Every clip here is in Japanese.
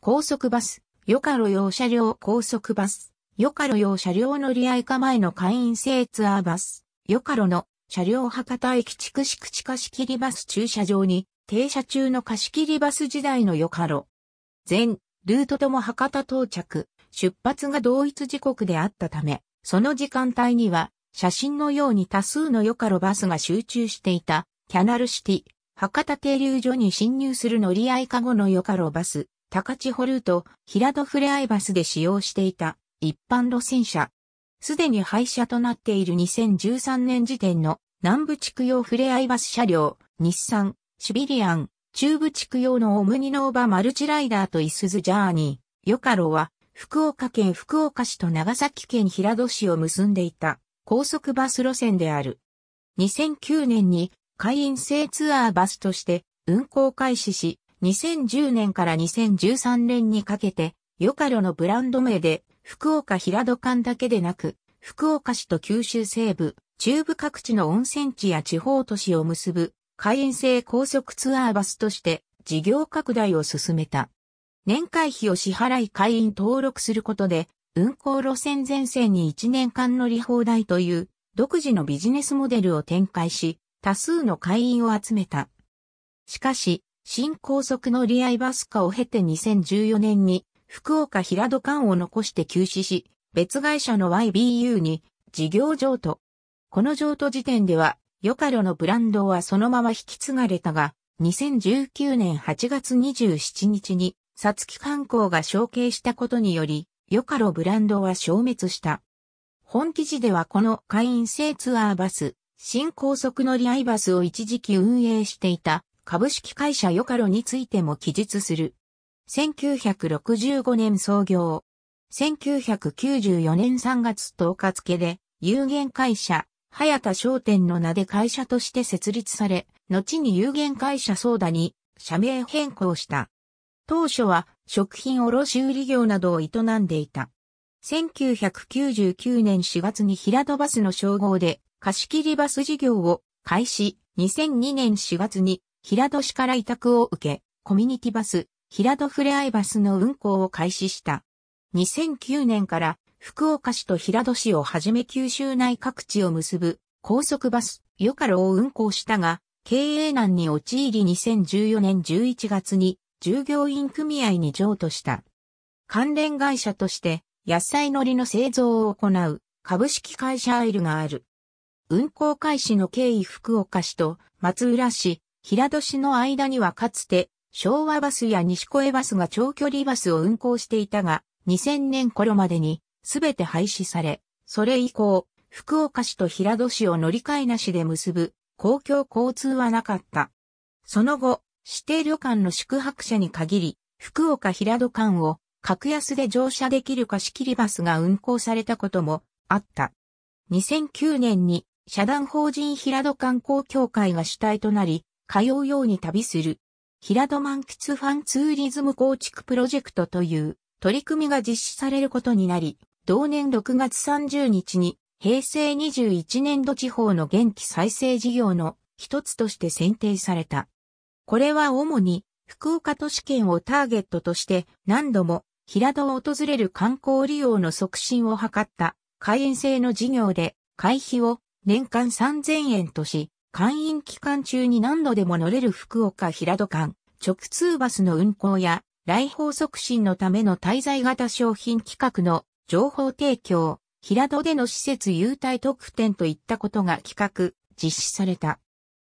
高速バス、よかろ用車両高速バス、よかろ用車両乗り合いか前の会員制ツアーバス、よかろの車両博多駅筑紫口貸切バス駐車場に停車中の貸切バス時代のよかろ。全、ルートとも博多到着、出発が同一時刻であったため、その時間帯には写真のように多数のよかろバスが集中していた、キャナルシティ、博多停留所に侵入する乗り合いか後のよかろバス、高千穂ルート、平戸フレアイバスで使用していた一般路線車。すでに廃車となっている2013年時点の南部地区用フレアイバス車両、日産、シビリアン、中部地区用のオムニノーバマルチライダーとイスズジャーニー、ヨカロは、福岡県福岡市と長崎県平戸市を結んでいた高速バス路線である。2009年に会員制ツアーバスとして運行開始し、2010年から2013年にかけて、ヨカロのブランド名で、福岡平戸間だけでなく、福岡市と九州西部、中部各地の温泉地や地方都市を結ぶ、会員制高速ツアーバスとして、事業拡大を進めた。年会費を支払い会員登録することで、運行路線全線に1年間乗り放題という独自のビジネスモデルを展開し、多数の会員を集めた。しかし、新高速乗り合いバス化を経て2014年に福岡平戸間を残して休止し、別会社の YBU に事業譲渡。この譲渡時点では、ヨカロのブランドはそのまま引き継がれたが、2019年8月27日に、サツキ観光が承継したことにより、ヨカロブランドは消滅した。本記事ではこの会員制ツアーバス、新高速乗り合いバスを一時期運営していた株式会社ヨカロについても記述する。1965年創業。1994年3月10日付で、有限会社、早田商店の名で会社として設立され、後に有限会社ソーダに社名変更した。当初は食品卸売業などを営んでいた。1999年4月に平戸バスの称号で貸し切りバス事業を開始、2002年4月に平戸市から委託を受け、コミュニティバス、平戸ふれあいバスの運行を開始した。2009年から福岡市と平戸市をはじめ九州内各地を結ぶ高速バス、ヨカロを運行したが、経営難に陥り2014年11月に従業員組合に譲渡した。関連会社として野菜のりの製造を行う株式会社アイルがある。運行開始の経緯福岡市と松浦市、平戸市の間にはかつて、昭和バスや西越バスが長距離バスを運行していたが、2000年頃までに、すべて廃止され、それ以降、福岡市と平戸市を乗り換えなしで結ぶ公共交通はなかった。その後、指定旅館の宿泊者に限り、福岡平戸間を格安で乗車できる貸し切りバスが運行されたこともあった。2009年に社団法人平戸観光協会が主体となり、通うように旅する、平戸満喫ファンツーリズム構築プロジェクトという取り組みが実施されることになり、同年6月30日に平成21年度地方の元気再生事業の一つとして選定された。これは主に福岡都市圏をターゲットとして何度も平戸を訪れる観光利用の促進を図った開園制の事業で会費を年間3000円とし、会員期間中に何度でも乗れる福岡平戸間、直通バスの運行や、来訪促進のための滞在型商品企画の情報提供、平戸での施設優待特典といったことが企画、実施された。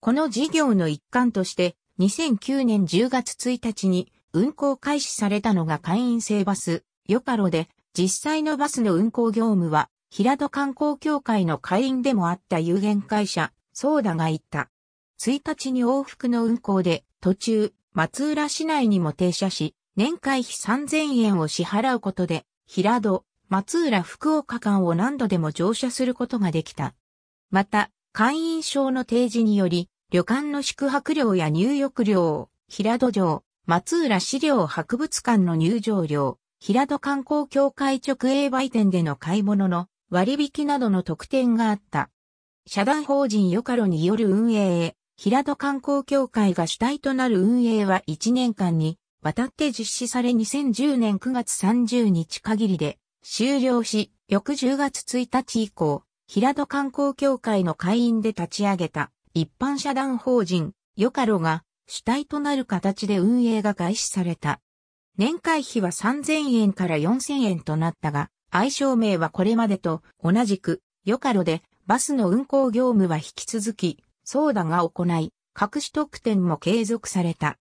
この事業の一環として、2009年10月1日に運行開始されたのが会員制バス、ヨパロで、実際のバスの運行業務は、平戸観光協会の会員でもあった有限会社、ソーダが言った。1日に往復の運行で、途中、松浦市内にも停車し、年会費3000円を支払うことで、平戸、松浦福岡間を何度でも乗車することができた。また、会員証の提示により、旅館の宿泊料や入浴料、平戸城、松浦資料博物館の入場料、平戸観光協会直営売店での買い物の割引などの特典があった。社団法人ヨカロによる運営へ、平戸観光協会が主体となる運営は1年間にわたって実施され2010年9月30日限りで終了し、翌10月1日以降、平戸観光協会の会員で立ち上げた一般社団法人ヨカロが主体となる形で運営が開始された。年会費は3000円から4000円となったが、愛称名はこれまでと同じくヨカロでバスの運行業務は引き続き、ソーダが行い、各種特典も継続された。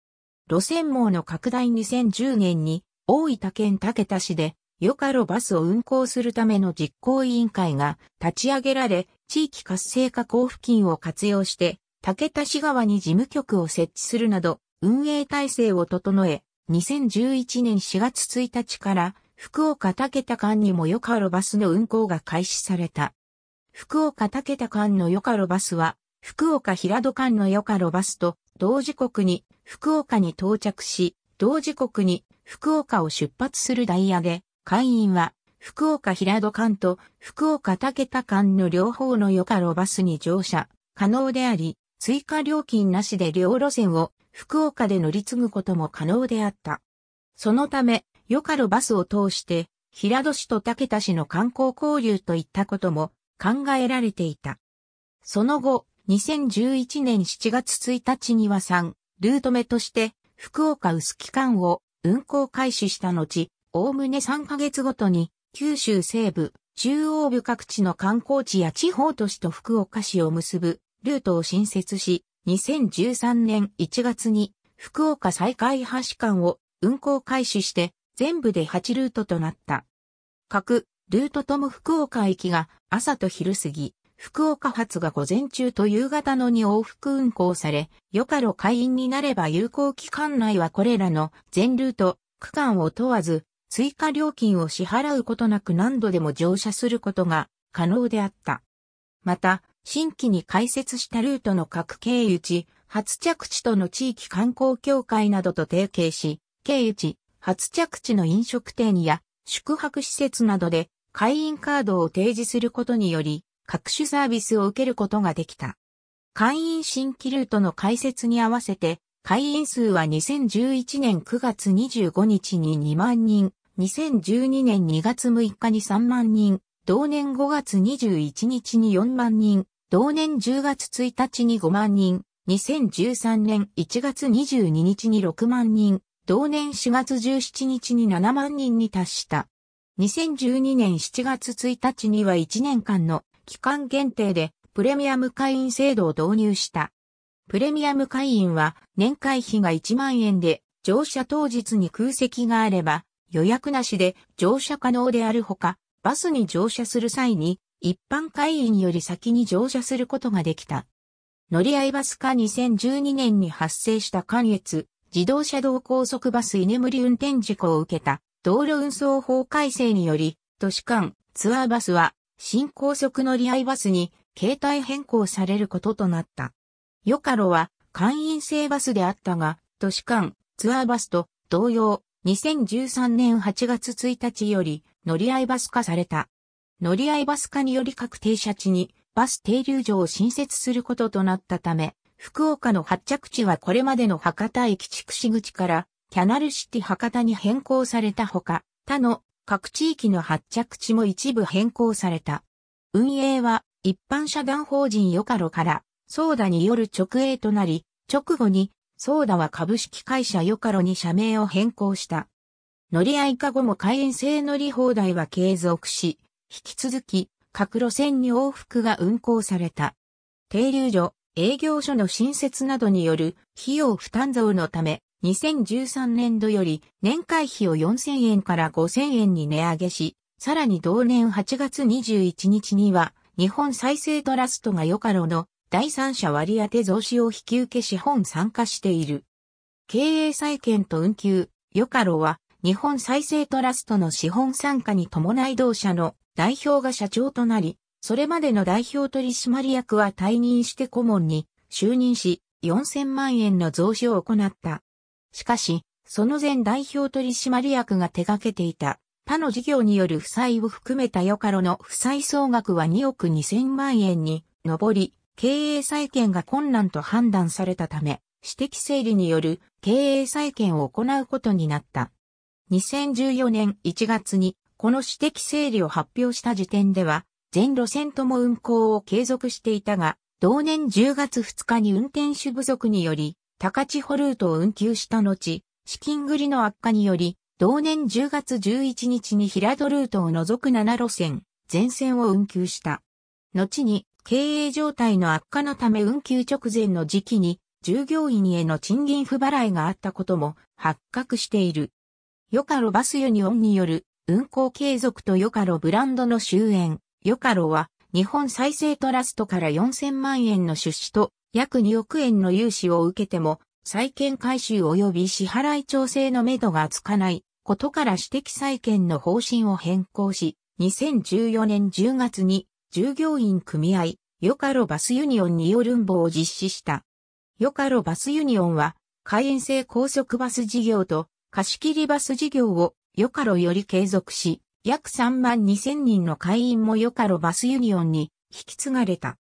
路線網の拡大2010年に、大分県竹田市で、ヨカロバスを運行するための実行委員会が立ち上げられ、地域活性化交付金を活用して、竹田市側に事務局を設置するなど、運営体制を整え、2011年4月1日から、福岡竹田間にもヨカロバスの運行が開始された。福岡竹田間のヨカロバスは、福岡平戸間のヨカロバスと同時刻に福岡に到着し、同時刻に福岡を出発するダイヤで、会員は福岡平戸間と福岡竹田間の両方のヨカロバスに乗車可能であり、追加料金なしで両路線を福岡で乗り継ぐことも可能であった。そのため、ヨカロバスを通して、平戸市と竹田市の観光交流といったことも考えられていた。その後、2011年7月1日には3、ルート目として、福岡薄機関を運行開始した後、おおむね3ヶ月ごとに、九州西部、中央部各地の観光地や地方都市と福岡市を結ぶルートを新設し、2013年1月に福岡再開発間を運行開始して、全部で8ルートとなった。各ルートとも福岡行きが朝と昼過ぎ、福岡発が午前中と夕方のに往復運行され、よかろ会員になれば有効期間内はこれらの全ルート、区間を問わず、追加料金を支払うことなく何度でも乗車することが可能であった。また、新規に開設したルートの各経由地、発着地との地域観光協会などと提携し、経由地、発着地の飲食店や宿泊施設などで会員カードを提示することにより、各種サービスを受けることができた。会員新規ルートの開設に合わせて、会員数は2011年9月25日に2万人、2012年2月6日に3万人、同年5月21日に4万人、同年10月1日に5万人、2013年1月22日に6万人、同年4月17日に7万人に達した。2012年7月1日には1年間の期間限定でプレミアム会員制度を導入した。プレミアム会員は年会費が1万円で乗車当日に空席があれば予約なしで乗車可能であるほか、バスに乗車する際に一般会員より先に乗車することができた。乗り合いバス化2012年に発生した関越自動車道高速バス居眠り運転事故を受けた道路運送法改正により、都市間、ツアーバスは、新高速乗り合いバスに、形態変更されることとなった。ヨカロは、会員制バスであったが、都市間、ツアーバスと同様、2013年8月1日より乗り合いバス化された。乗り合いバス化により各停車地にバス停留所を新設することとなったため、福岡の発着地はこれまでの博多駅筑紫口からキャナルシティ博多に変更されたほか、他の各地域の発着地も一部変更された。運営は一般社団法人ヨカロから、ソーダによる直営となり、直後に、ソーダは株式会社ヨカロに社名を変更した。乗り合い化後も会員制乗り放題は継続し、引き続き、各路線に往復が運行された。停留所、営業所の新設などによる費用負担増のため、2013年度より年会費を4000円から5000円に値上げし、さらに同年8月21日には日本再生トラストがヨカロの第三者割当増資を引き受け資本参加している。経営再建と運休、ヨカロは日本再生トラストの資本参加に伴い同社の代表が社長となり、それまでの代表取締役は退任して顧問に就任し、4000万円の増資を行った。しかし、その前代表取締役が手掛けていた、他の事業による負債を含めたヨカロの負債総額は2億2000万円に上り、経営再建が困難と判断されたため、私的整理による経営再建を行うことになった。2014年1月にこの私的整理を発表した時点では、全路線とも運行を継続していたが、同年10月2日に運転手不足により、高千穂ルートを運休した後、資金繰りの悪化により、同年10月11日に平戸ルートを除く7路線、全線を運休した。後に、経営状態の悪化のため運休直前の時期に、従業員への賃金不払いがあったことも発覚している。ヨカロバスユニオンによる運行継続とヨカロブランドの終焉。ヨカロは日本再生トラストから4000万円の出資と約2億円の融資を受けても、債権回収及び支払い調整のめどがつかないことから私的債権の方針を変更し、2014年10月に従業員組合、ヨカロバスユニオンによるんぼを実施した。ヨカロバスユニオンは、会員制高速バス事業と貸切バス事業をヨカロより継続し、約3万2000人の会員もヨカロバスユニオンに引き継がれた。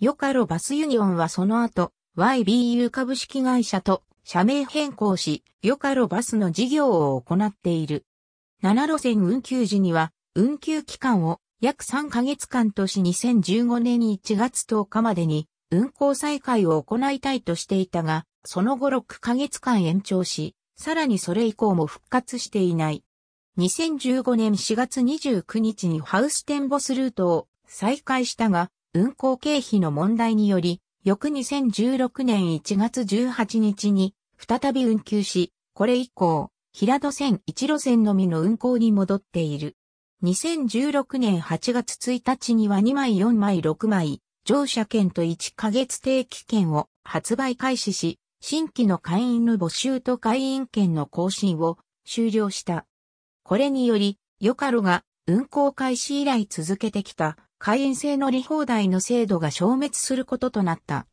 ヨカロバスユニオンはその後、YBU 株式会社と社名変更し、ヨカロバスの事業を行っている。7路線運休時には、運休期間を約3ヶ月間とし2015年1月10日までに運行再開を行いたいとしていたが、その後6ヶ月間延長し、さらにそれ以降も復活していない。2015年4月29日にハウステンボスルートを再開したが、運行経費の問題により、翌2016年1月18日に再び運休し、これ以降、平戸線1路線のみの運行に戻っている。2016年8月1日には2枚4枚6枚、乗車券と1ヶ月定期券を発売開始し、新規の会員の募集と会員券の更新を終了した。これにより、ヨカロが運行開始以来続けてきた会員制乗り放題の制度が消滅することとなった。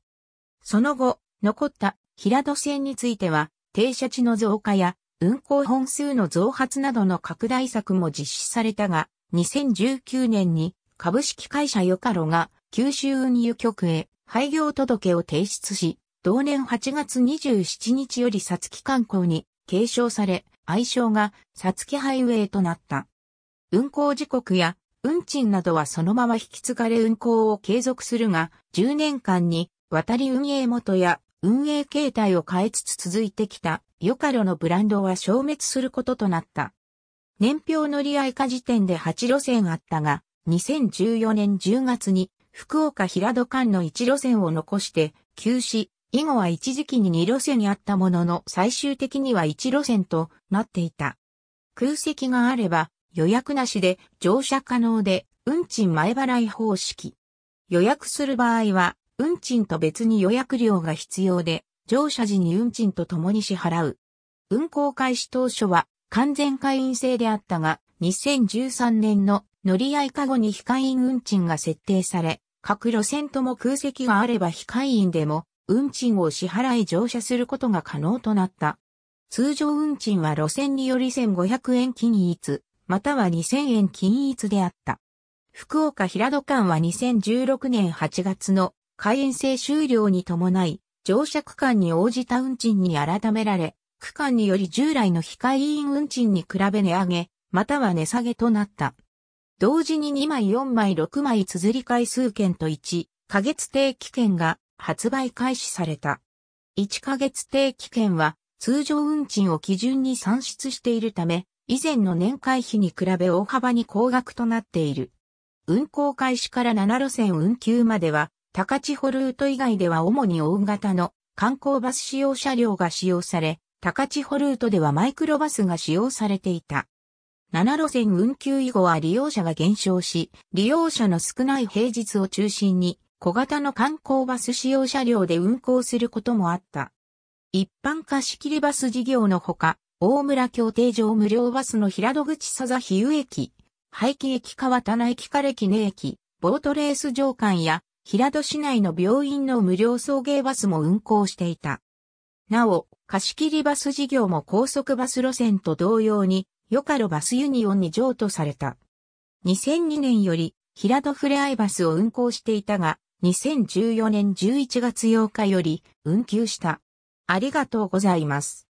その後、残った平戸線については、停車地の増加や運行本数の増発などの拡大策も実施されたが、2019年に株式会社ヨカロが九州運輸局へ廃業届を提出し、同年8月27日よりさつき観光に継承され、愛称がさつきハイウェイとなった。運行時刻や運賃などはそのまま引き継がれ運行を継続するが、10年間に渡り運営元や運営形態を変えつつ続いてきたヨカロのブランドは消滅することとなった。年表乗り合い化時点で8路線あったが、2014年10月に福岡平戸間の1路線を残して休止、以後は一時期に2路線にあったものの最終的には1路線となっていた。空席があれば予約なしで乗車可能で運賃前払い方式。予約する場合は運賃と別に予約料が必要で乗車時に運賃と共に支払う。運行開始当初は完全会員制であったが2013年の乗り合い過後に非会員運賃が設定され、各路線とも空席があれば非会員でも運賃を支払い乗車することが可能となった。通常運賃は路線により1500円均一、または2000円均一であった。福岡平戸間は2016年8月の開園制終了に伴い、乗車区間に応じた運賃に改められ、区間により従来の非会員運賃に比べ値上げ、または値下げとなった。同時に2枚4枚6枚綴り回数券と1、ヶ月定期券が発売開始された。1ヶ月定期券は通常運賃を基準に算出しているため、以前の年会費に比べ大幅に高額となっている。運行開始から7路線運休までは、高千穂ルート以外では主に大型の観光バス使用車両が使用され、高千穂ルートではマイクロバスが使用されていた。7路線運休以後は利用者が減少し、利用者の少ない平日を中心に小型の観光バス使用車両で運行することもあった。一般貸し切りバス事業のほか、大村協定上無料バスの平戸口佐々比喩駅、廃棄駅川棚駅枯れ記駅、ボートレース上館や平戸市内の病院の無料送迎バスも運行していた。なお、貸切バス事業も高速バス路線と同様に、ヨカロバスユニオンに譲渡された。2002年より、平戸ふれあいバスを運行していたが、2014年11月8日より運休した。ありがとうございます。